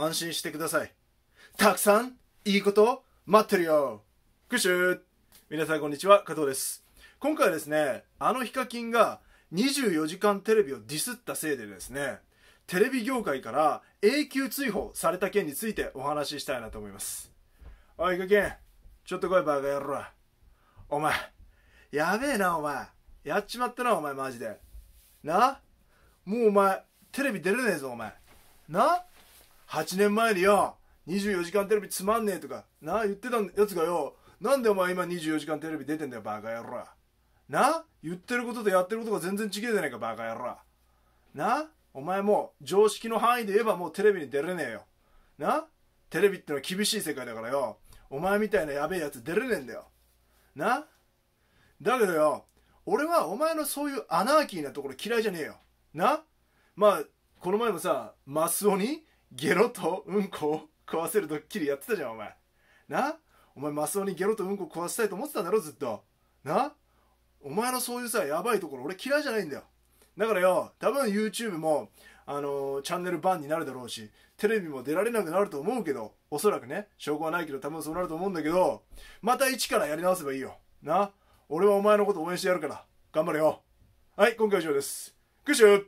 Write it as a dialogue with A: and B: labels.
A: 安心してください。たくさんいいこと待ってるよクシュー皆さんこんにちは、加藤です。今回はですね、あのヒカキンが24時間テレビをディスったせいでですね、テレビ業界から永久追放された件についてお話ししたいなと思います。おい、ヒカキン、ちょっと来い、バカ野郎。お前、やべえな、お前。やっちまったな、お前、マジで。なもうお前、テレビ出れねえぞ、お前。な8年前によ、24時間テレビつまんねえとか、なあ、言ってたやつがよ、なんでお前今24時間テレビ出てんだよ、バカ野郎。な言ってることとやってることが全然違えじゃねえか、バカ野郎。なお前もう常識の範囲で言えばもうテレビに出れねえよ。なテレビってのは厳しい世界だからよ。お前みたいなやべえやつ出れねえんだよ。なだけどよ、俺はお前のそういうアナーキーなところ嫌いじゃねえよ。なまあ、この前もさ、マスオにゲロとうんこを食わせるドッキリやってたじゃんお前なお前マスオにゲロとうんこ食わせたいと思ってたんだろずっとなお前のそういうさやばいところ俺嫌いじゃないんだよだからよ多分 YouTube もあのー、チャンネルバンになるだろうしテレビも出られなくなると思うけどおそらくね証拠はないけど多分そうなると思うんだけどまた一からやり直せばいいよな俺はお前のこと応援してやるから頑張れよはい今回は以上ですグッシュ